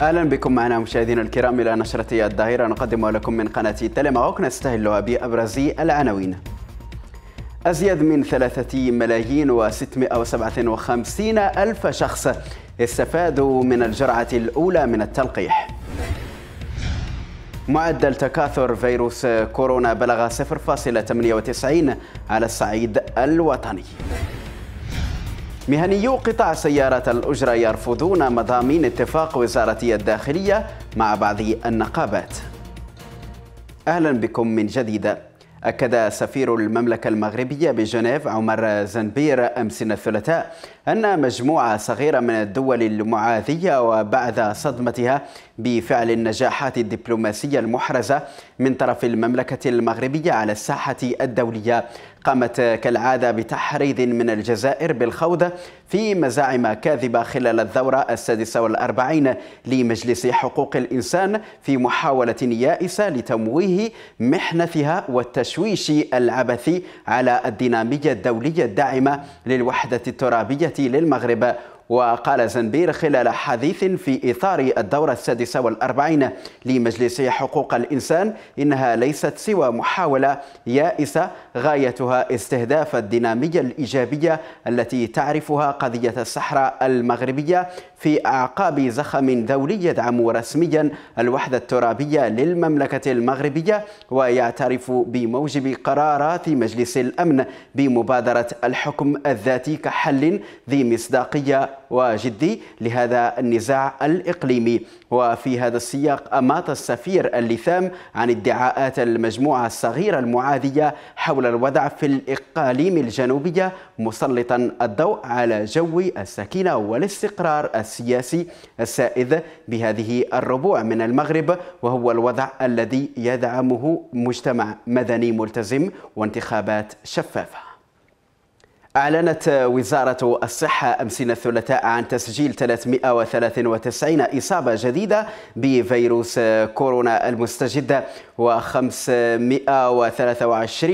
اهلا بكم معنا مشاهدينا الكرام الى نشرة الظهيره نقدمها لكم من قناه تلماوك نستهلها بابرز العناوين. ازيد من 3 ملايين و657 الف شخص استفادوا من الجرعه الاولى من التلقيح. معدل تكاثر فيروس كورونا بلغ 0.98 على الصعيد الوطني. مهنيو قطاع سيارات الأجرة يرفضون مضامين اتفاق وزارة الداخلية مع بعض النقابات أهلا بكم من جديد أكد سفير المملكة المغربية بجنيف عمر زنبير أمس الثلاثاء أن مجموعة صغيرة من الدول المعادية وبعد صدمتها بفعل النجاحات الدبلوماسية المحرزة من طرف المملكة المغربية على الساحة الدولية قامت كالعادة بتحريض من الجزائر بالخوض في مزاعم كاذبة خلال الدورة السادسة والأربعين لمجلس حقوق الإنسان في محاولة يائسة لتمويه محنتها والتشويش العبثي على الدينامية الدولية الداعمة للوحدة الترابية للمغرب وقال زنبير خلال حديث في إطار الدورة السادسة والأربعين لمجلس حقوق الإنسان إنها ليست سوى محاولة يائسة غايتها استهداف الدينامية الإيجابية التي تعرفها قضية الصحراء المغربية في أعقاب زخم دولي يدعم رسميا الوحدة الترابية للمملكة المغربية ويعترف بموجب قرارات مجلس الأمن بمبادرة الحكم الذاتي كحل ذي مصداقية وجدي لهذا النزاع الإقليمي وفي هذا السياق أمات السفير اللثام عن ادعاءات المجموعة الصغيرة المعادية حول الوضع في الإقاليم الجنوبية مسلطا الضوء على جو السكينة والاستقرار السياسي السائد بهذه الربوع من المغرب وهو الوضع الذي يدعمه مجتمع مدني ملتزم وانتخابات شفافه أعلنت وزارة الصحة أمسنا الثلاثاء عن تسجيل 393 إصابة جديدة بفيروس كورونا المستجد و523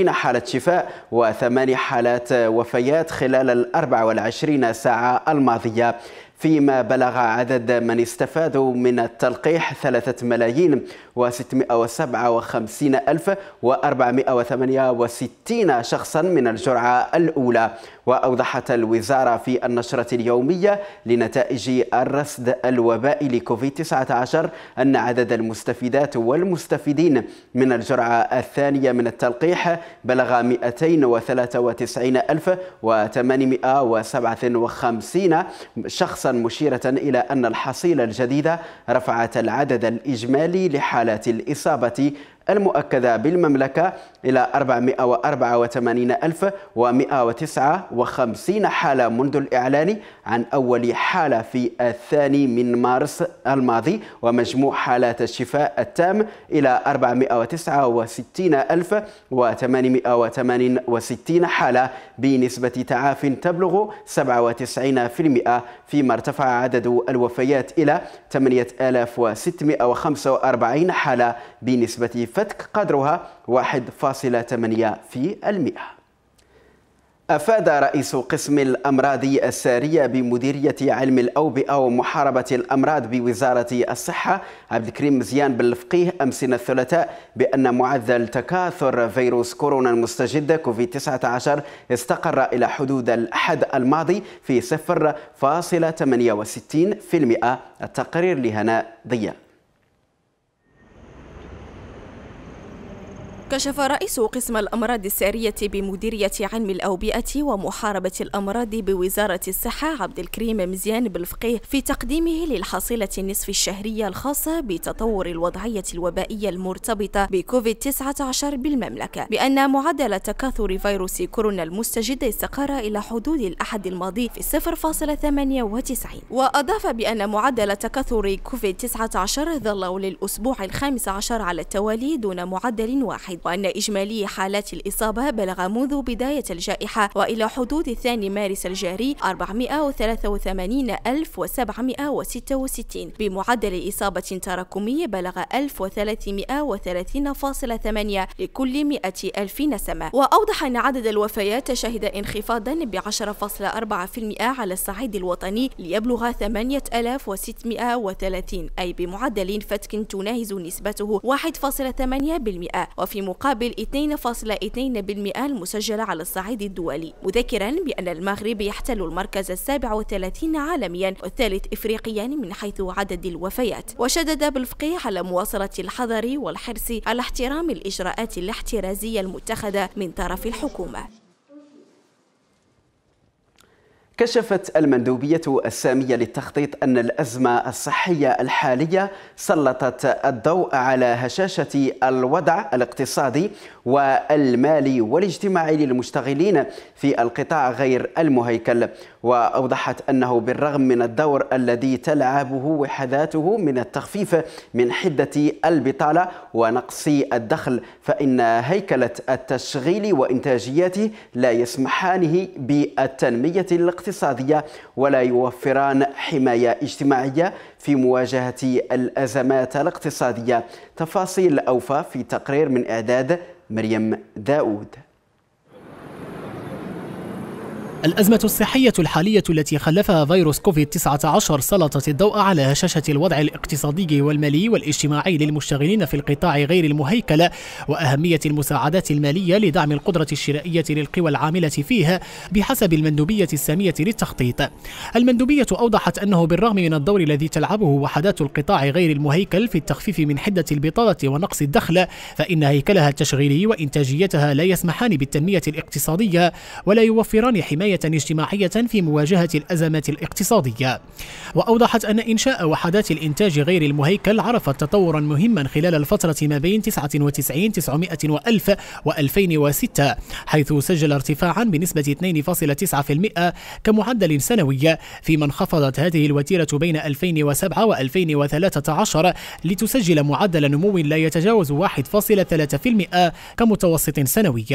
حالة شفاء وثمان حالات وفيات خلال ال 24 ساعة الماضية فيما بلغ عدد من استفادوا من التلقيح ثلاثة ملايين وسبعة وخمسين الف وثمانية وستين شخصا من الجرعة الأولى وأوضحت الوزارة في النشرة اليومية لنتائج الرصد الوبائي لكوفيد-19 أن عدد المستفيدات والمستفيدين من الجرعة الثانية من التلقيح بلغ 293857 شخصا مشيرة إلى أن الحصيلة الجديدة رفعت العدد الإجمالي لحالات الإصابة المؤكدة بالمملكة إلى 484159 حالة منذ الإعلان عن أول حالة في الثاني من مارس الماضي ومجموع حالات الشفاء التام إلى 469868 حالة بنسبة تعاف تبلغ 97% فيما ارتفع عدد الوفيات إلى 8645 حالة بنسبة الفتك قدرها 1.8% أفاد رئيس قسم الأمراض السارية بمديرية علم الأوبئة ومحاربة الأمراض بوزارة الصحة عبد الكريم مزيان بن الفقيه أمسنا الثلاثاء بأن معدل تكاثر فيروس كورونا المستجد كوفيد 19 استقر إلى حدود الأحد الماضي في 0.68% التقرير لهناء ضياء كشف رئيس قسم الأمراض السارية بمديرية علم الأوبئة ومحاربة الأمراض بوزارة الصحة عبد الكريم مزيان بالفقيه في تقديمه للحصيلة النصف الشهرية الخاصة بتطور الوضعية الوبائية المرتبطة بكوفيد 19 بالمملكة بأن معدل تكاثر فيروس كورونا المستجد استقر إلى حدود الأحد الماضي في 0.98 وأضاف بأن معدل تكاثر كوفيد 19 ظل للأسبوع الخامس عشر على التوالي دون معدل واحد وأن إجمالي حالات الإصابة بلغ منذ بداية الجائحة وإلى حدود الثاني مارس الجاري 483766 بمعدل إصابة تراكمي بلغ 1330.8 لكل 100 ألف نسمة وأوضح أن عدد الوفيات شهد انخفاضا ب 10.4% على الصعيد الوطني ليبلغ 8630 أي بمعدل فتك تناهز نسبته 1.8% وفي مقابل 2.2% المسجلة على الصعيد الدولي مذكرا بأن المغرب يحتل المركز السابع والثلاثين عالميا والثالث إفريقيا من حيث عدد الوفيات وشدد بلفقي على مواصلة الحذر والحرص على احترام الإجراءات الاحترازية المتخذة من طرف الحكومة كشفت المندوبية السامية للتخطيط أن الأزمة الصحية الحالية سلطت الضوء على هشاشة الوضع الاقتصادي والمالي والاجتماعي للمشتغلين في القطاع غير المهيكل وأوضحت أنه بالرغم من الدور الذي تلعبه وحداته من التخفيف من حدة البطالة ونقص الدخل فإن هيكلة التشغيل وإنتاجياته لا يسمحانه بالتنمية الاقتصادية اقتصادية ولا يوفران حماية اجتماعية في مواجهة الأزمات الاقتصادية تفاصيل أوفى في تقرير من إعداد مريم داود الأزمة الصحية الحالية التي خلفها فيروس كوفيد-19 سلطت الضوء على هشاشة الوضع الاقتصادي والمالي والاجتماعي للمشتغلين في القطاع غير المهيكل وأهمية المساعدات المالية لدعم القدرة الشرائية للقوى العاملة فيها بحسب المندوبية السامية للتخطيط. المندوبية أوضحت أنه بالرغم من الدور الذي تلعبه وحدات القطاع غير المهيكل في التخفيف من حدة البطالة ونقص الدخل فإن هيكلها التشغيلي وإنتاجيتها لا يسمحان بالتنمية الاقتصادية ولا يوفران حماية حماية اجتماعية في مواجهة الازمات الاقتصادية وأوضحت أن إنشاء وحدات الإنتاج غير المهيكل عرفت تطورا مهما خلال الفترة ما بين 99 900 و1000 و و2006 حيث سجل ارتفاعا بنسبة 2.9% كمعدل سنوي فيما انخفضت هذه الوتيرة بين 2007 و2013 لتسجل معدل نمو لا يتجاوز 1.3% كمتوسط سنوي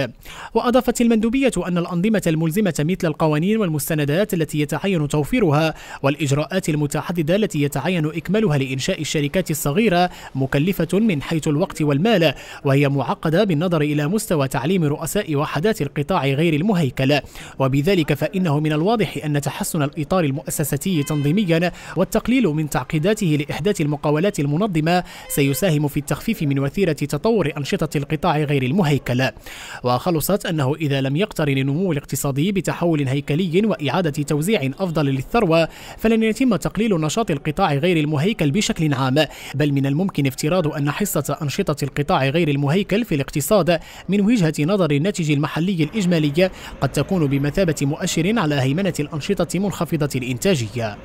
وأضافت المندوبية أن الأنظمة الملزمة مثل القوانين والمستندات التي يتعين توفيرها والإجراءات المتعددة التي يتعين إكمالها لإنشاء الشركات الصغيرة مكلفة من حيث الوقت والمال وهي معقدة بالنظر إلى مستوى تعليم رؤساء وحدات القطاع غير المهيكلة وبذلك فإنه من الواضح أن تحسن الإطار المؤسساتي تنظيميا والتقليل من تعقيداته لإحداث المقاولات المنظمة سيساهم في التخفيف من وتيرة تطور أنشطة القطاع غير المهيكلة وخلصت أنه إذا لم يقترن النمو الاقتصادي بتحول تحول هيكلي وإعادة توزيع أفضل للثروة فلن يتم تقليل نشاط القطاع غير المهيكل بشكل عام بل من الممكن افتراض أن حصة أنشطة القطاع غير المهيكل في الاقتصاد من وجهة نظر الناتج المحلي الإجمالي قد تكون بمثابة مؤشر على هيمنة الأنشطة منخفضة الإنتاجية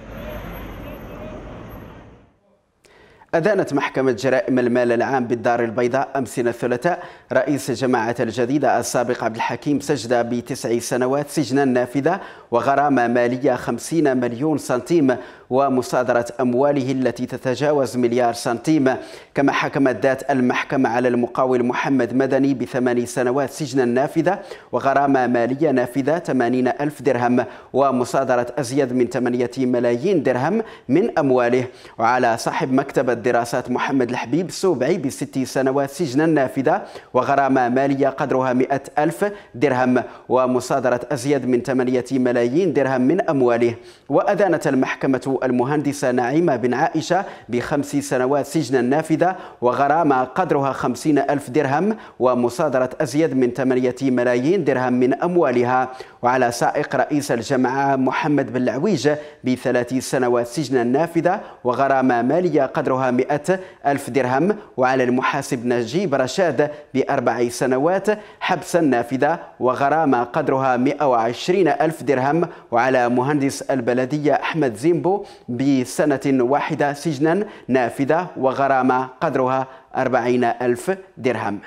أدانت محكمة جرائم المال العام بالدار البيضاء أمس الثلاثاء رئيس جماعة الجديدة السابق عبد الحكيم سجدة بتسع سنوات سجنا نافذة وغرامة مالية 50 مليون سنتيم ومصادرة أمواله التي تتجاوز مليار سنتيم كما حكمت ذات المحكمة على المقاول محمد مدني بثماني سنوات سجنا نافذة وغرامة مالية نافذة 80 ألف درهم ومصادرة أزيد من 8 ملايين درهم من أمواله وعلى صاحب مكتب الدراسات محمد الحبيب سوبعي بست سنوات سجنا نافذة وغرامة مالية قدرها 100 ألف درهم ومصادرة أزيد من 8 ملايين درهم من أمواله وأدانت المحكمة المهندسة نعيمة بن عائشة بخمس سنوات سجنا نافذة وغرامة قدرها خمسين ألف درهم ومصادرة أزيد من ثمانية ملايين درهم من أموالها وعلى سائق رئيس الجماعة محمد بن العويج بثلاث سنوات سجنا نافذة وغرامة مالية قدرها مئة ألف درهم وعلى المحاسب نجيب رشاد بأربع سنوات حبسا نافذة وغرامة قدرها وعشرين ألف درهم وعلى مهندس البلدية أحمد زيمبو بسنة واحدة سجنا نافذة وغرامة قدرها أربعين ألف درهم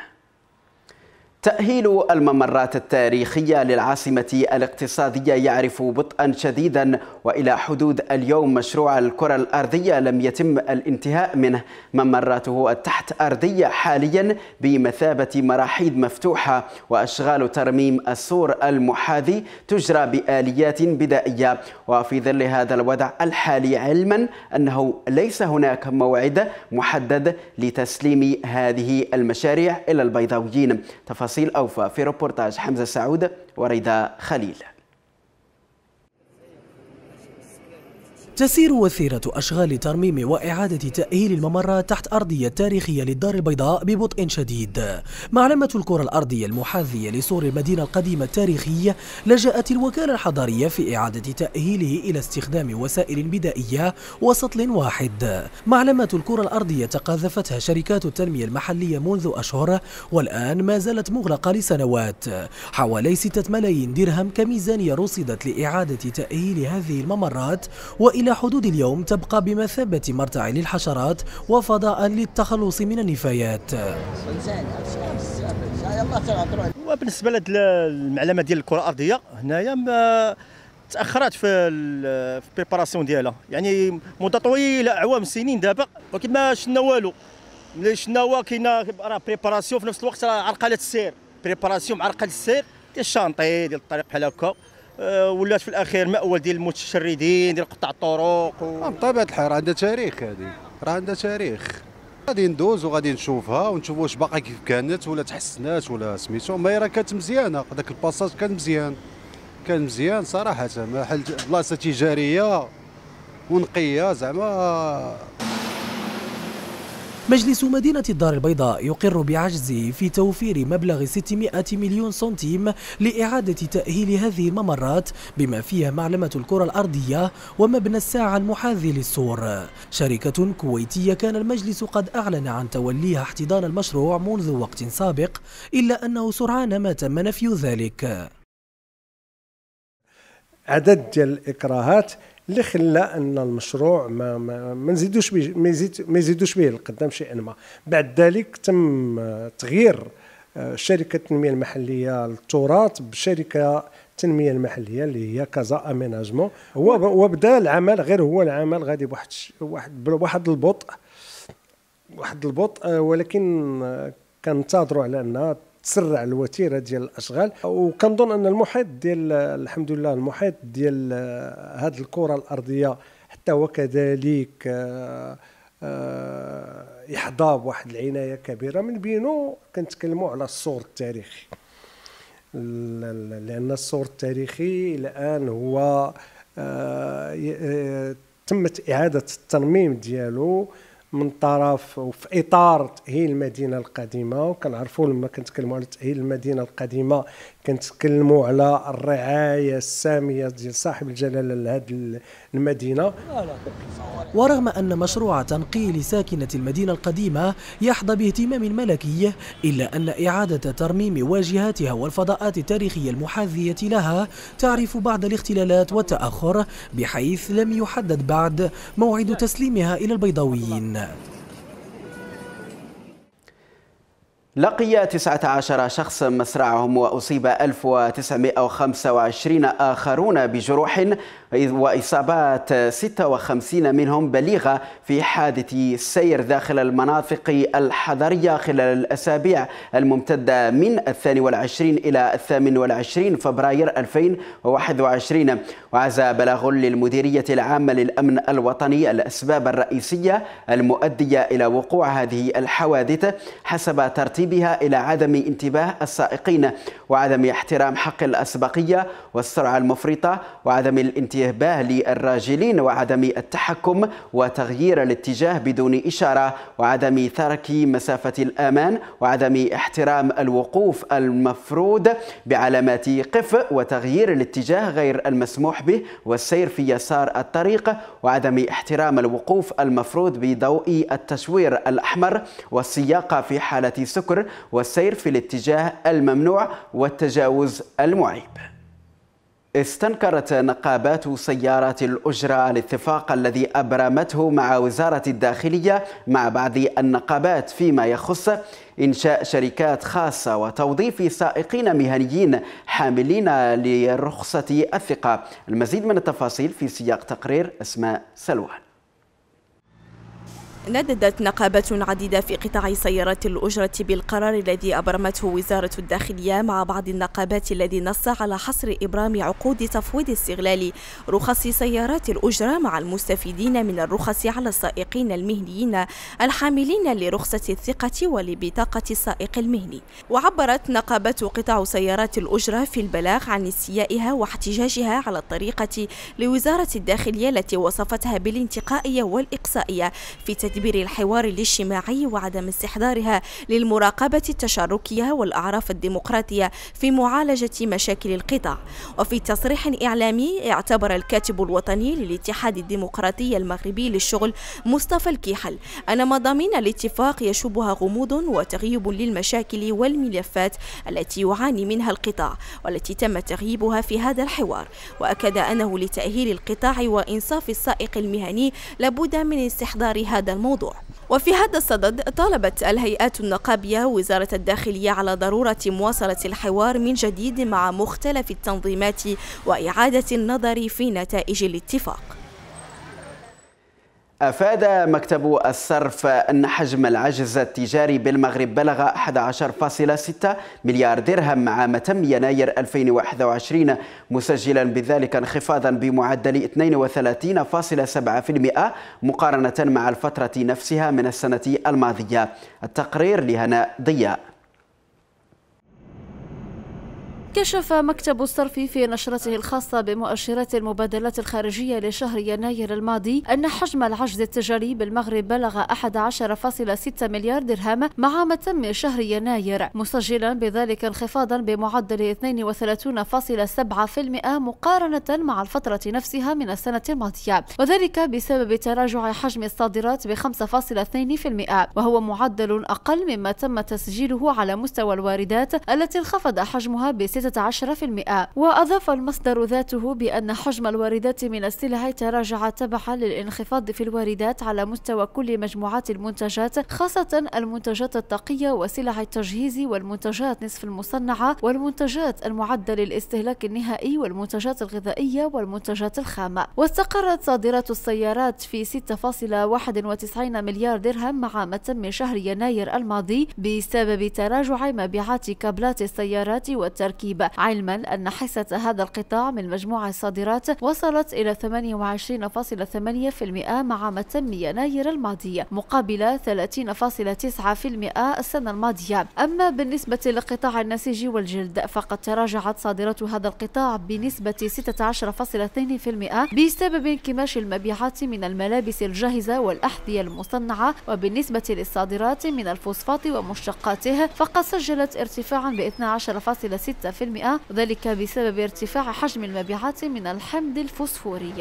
تأهيل الممرات التاريخية للعاصمة الاقتصادية يعرف بطئا شديدا وإلى حدود اليوم مشروع الكرة الأرضية لم يتم الانتهاء منه ممراته التحت أرضية حاليا بمثابة مراحيض مفتوحة وأشغال ترميم السور المحاذي تجرى بآليات بدائية وفي ظل هذا الوضع الحالي علما أنه ليس هناك موعد محدد لتسليم هذه المشاريع إلى البيضاويين تفاصيل تفاصيل أوفى في روبورتاج حمزة سعود وريدا خليل تسير وثيرة أشغال ترميم وإعادة تأهيل الممرات تحت أرضية تاريخية للدار البيضاء ببطء شديد معلمة الكرة الأرضية المحاذية لسور المدينة القديمة التاريخية لجأت الوكالة الحضارية في إعادة تأهيله إلى استخدام وسائل بدائية وسطل واحد معلمة الكرة الأرضية تقاذفتها شركات التنمية المحلية منذ أشهر والآن ما زالت مغلقة لسنوات حوالي 6 ملايين درهم كميزانية رصدت لإعادة تأهيل هذه الممرات وإلى إلى حدود اليوم تبقى بمثابة مرتع للحشرات وفضاء للتخلص من النفايات وبالنسبة للمعلمة ديال الكرة الأرضية هنايا تاخرت في البريباراسيون ديالها يعني مده طويله اعوام سنين دابا ولكن ما شنا والو ملي شنا هو كاينه راه بريباراسيون في نفس الوقت راه عرقله السير بريباراسيون معرقله السير ديال الشانطي ديال الطريق بحال هكا آه، ولات في الاخير مأول ديال المتشردين ديال قطاع الطرق و... بطبيعه الحال راه عندها تاريخ هذه راه عندها تاريخ غادي ندوز وغادي نشوفها ونشوف واش باقا كيف كانت ولا تحسنات ولا سميتو ما راه كانت مزيانه هذاك الباساج كان مزيان كان مزيان صراحه بلاصه تجاريه ونقيه زعما مجلس مدينة الدار البيضاء يقر بعجزه في توفير مبلغ 600 مليون سنتيم لإعادة تأهيل هذه الممرات بما فيها معلمة الكرة الأرضية ومبنى الساعة المحاذي للسور شركة كويتية كان المجلس قد أعلن عن توليها احتضان المشروع منذ وقت سابق إلا أنه سرعان ما تم نفي ذلك عدد الإكراهات اللي خلى ان المشروع ما ما, ما نزيدوش بيه ما, يزيدوش به القدام شيئا ما بعد ذلك تم تغيير آه، شركه التنميه المحليه للتراث بشركه التنميه المحليه اللي هي كازا اميناجمون هو وبدا العمل غير هو العمل غادي بواحد واحد بواحد البطء واحد البطء آه، ولكن آه، كنتظروا على انها تسرع الوتيره ديال الاشغال وكنظن ان المحيط ديال الحمد لله المحيط ديال هذه آه، الكره الارضيه حتى وكذلك آه، آه، يحظى بواحد العنايه كبيره من بينه كنتكلموا على الصور التاريخي لان الصور التاريخي الان هو تمت اعاده الترميم ديالو من طرف وفي اطار تاهيل المدينه القديمه وكنعرفوا لما كنتكلموا على تاهيل المدينه القديمه كنتكلموا على الرعايه الساميه ديال صاحب الجلاله لهذه المدينه ورغم ان مشروع تنقيل ساكنه المدينه القديمه يحظى باهتمام ملكي الا ان اعاده ترميم واجهاتها والفضاءات التاريخيه المحاذيه لها تعرف بعض الاختلالات والتاخر بحيث لم يحدد بعد موعد تسليمها الى البيضاويين لقي 19 شخصا مصرعهم وأصيب 1925 آخرون بجروح وإصابات 56 منهم بليغة في حادث سير داخل المناطق الحضرية خلال الأسابيع الممتدة من 22 إلى 28 فبراير 2021 وعزى بلاغ للمديرية العامة للأمن الوطني الأسباب الرئيسية المؤدية إلى وقوع هذه الحوادث حسب ترتيب بها إلى عدم انتباه السائقين وعدم احترام حق الأسبقية والسرعة المفرطة وعدم الانتباه للراجلين وعدم التحكم وتغيير الاتجاه بدون إشارة وعدم ترك مسافة الأمان وعدم احترام الوقوف المفروض بعلامات قف وتغيير الاتجاه غير المسموح به والسير في يسار الطريق وعدم احترام الوقوف المفروض بضوء التشوير الأحمر والسياقة في حالة سكر الجبر والسير في الاتجاه الممنوع والتجاوز المعيب استنكرت نقابات سيارات الأجرة الاتفاق الذي أبرمته مع وزارة الداخلية مع بعض النقابات فيما يخص إنشاء شركات خاصة وتوظيف سائقين مهنيين حاملين لرخصة الثقة المزيد من التفاصيل في سياق تقرير أسماء سلوان نددت نقابات عديدة في قطاع سيارات الأجرة بالقرار الذي أبرمته وزارة الداخلية مع بعض النقابات الذي نص على حصر إبرام عقود تفويض استغلال رخص سيارات الأجرة مع المستفيدين من الرخص على السائقين المهنيين الحاملين لرخصة الثقة ولبطاقة السائق المهني وعبرت نقابة قطاع سيارات الأجرة في البلاغ عن استيائها واحتجاجها على الطريقة لوزارة الداخلية التي وصفتها بالانتقائية والإقصائية في تدريب تدبير الحوار الاجتماعي وعدم استحضارها للمراقبة التشاركية والأعراف الديمقراطية في معالجة مشاكل القطاع وفي تصريح إعلامي اعتبر الكاتب الوطني للاتحاد الديمقراطي المغربي للشغل مصطفى الكيحل أن مضامين الاتفاق يشوبها غموض وتغيب للمشاكل والملفات التي يعاني منها القطاع والتي تم تغييبها في هذا الحوار وأكد أنه لتأهيل القطاع وإنصاف السائق المهني لابد من استحضار هذا الموضوع وفي هذا الصدد طالبت الهيئات النقابية وزارة الداخلية على ضرورة مواصلة الحوار من جديد مع مختلف التنظيمات وإعادة النظر في نتائج الاتفاق أفاد مكتب الصرف أن حجم العجز التجاري بالمغرب بلغ 11.6 مليار درهم عام تم يناير 2021 مسجلا بذلك انخفاضا بمعدل 32.7% مقارنة مع الفترة نفسها من السنة الماضية التقرير لهناء ضياء كشف مكتب الصرف في نشرته الخاصة بمؤشرات المبادلات الخارجية لشهر يناير الماضي أن حجم العجز التجاري بالمغرب بلغ 11.6 مليار درهم مع ما تم شهر يناير مسجلا بذلك انخفاضا بمعدل 32.7% مقارنة مع الفترة نفسها من السنة الماضية وذلك بسبب تراجع حجم الصادرات ب 5.2% وهو معدل أقل مما تم تسجيله على مستوى الواردات التي انخفض حجمها ب 6 13% وأضاف المصدر ذاته بأن حجم الواردات من السلع تراجع تبعا للانخفاض في الواردات على مستوى كل مجموعات المنتجات خاصة المنتجات الطاقية وسلع التجهيز والمنتجات نصف المصنعة والمنتجات المعدة للاستهلاك النهائي والمنتجات الغذائية والمنتجات الخامة واستقرت صادرات السيارات في 6.91 مليار درهم مع ما تم شهر يناير الماضي بسبب تراجع مبيعات كابلات السيارات والتركيبات الترتيب علما أن حصة هذا القطاع من مجموع الصادرات وصلت إلى 28.8% مع ما تم يناير الماضي مقابل 30.9% السنة الماضية أما بالنسبة لقطاع النسيج والجلد فقد تراجعت صادرات هذا القطاع بنسبة 16.2% بسبب انكماش المبيعات من الملابس الجاهزة والأحذية المصنعة وبالنسبة للصادرات من الفوسفات ومشتقاته فقد سجلت ارتفاعا ب 12.6% آه، ذلك بسبب ارتفاع حجم المبيعات من الحمض الفوسفوري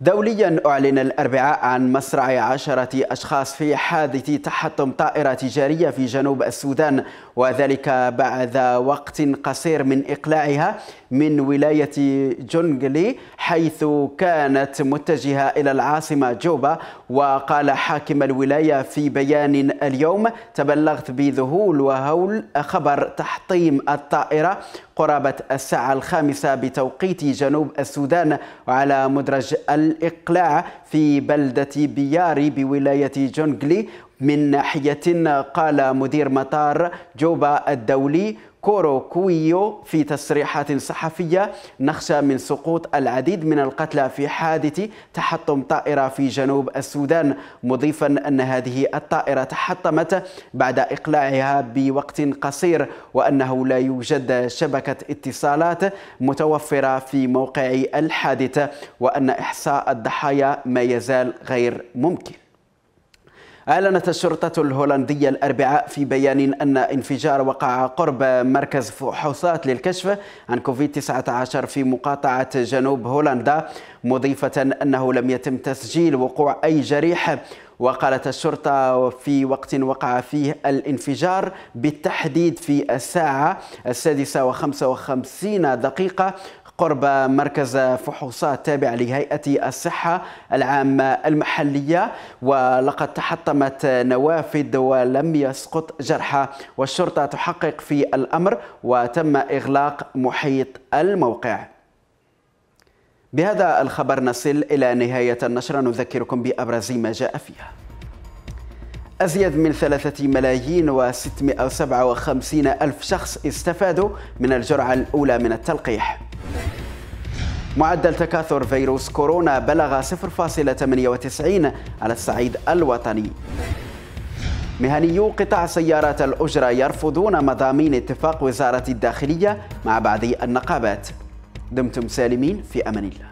دوليا أعلن الأربعاء عن مصرع عشرة أشخاص في حادث تحطم طائرة تجارية في جنوب السودان وذلك بعد وقت قصير من إقلاعها من ولاية جونغلي حيث كانت متجهة إلى العاصمة جوبا وقال حاكم الولاية في بيان اليوم تبلغت بذهول وهول خبر تحطيم الطائرة قرابة الساعة الخامسة بتوقيت جنوب السودان على مدرج الإقلاع في بلدة بياري بولاية جونغلي من ناحية قال مدير مطار جوبا الدولي كورو كويو في تصريحات صحفية نخشى من سقوط العديد من القتلى في حادث تحطم طائرة في جنوب السودان مضيفا أن هذه الطائرة تحطمت بعد إقلاعها بوقت قصير وأنه لا يوجد شبكة اتصالات متوفرة في موقع الحادث وأن إحصاء الضحايا ما يزال غير ممكن أعلنت الشرطة الهولندية الأربعاء في بيان أن انفجار وقع قرب مركز فحوصات للكشف عن كوفيد 19 في مقاطعة جنوب هولندا مضيفة أنه لم يتم تسجيل وقوع أي جريح وقالت الشرطة في وقت وقع فيه الانفجار بالتحديد في الساعة السادسة وخمسة وخمسين دقيقة قرب مركز فحوصات تابع لهيئة الصحة العامة المحلية ولقد تحطمت نوافذ ولم يسقط جرحى والشرطة تحقق في الأمر وتم إغلاق محيط الموقع بهذا الخبر نصل إلى نهاية النشرة نذكركم بأبرز ما جاء فيها أزيد من ثلاثة ملايين وستمائة وسبعة وخمسين ألف شخص استفادوا من الجرعة الأولى من التلقيح معدل تكاثر فيروس كورونا بلغ 0.98 على الصعيد الوطني مهنيو قطاع سيارات الأجرة يرفضون مضامين اتفاق وزارة الداخلية مع بعض النقابات دمتم سالمين في أمان الله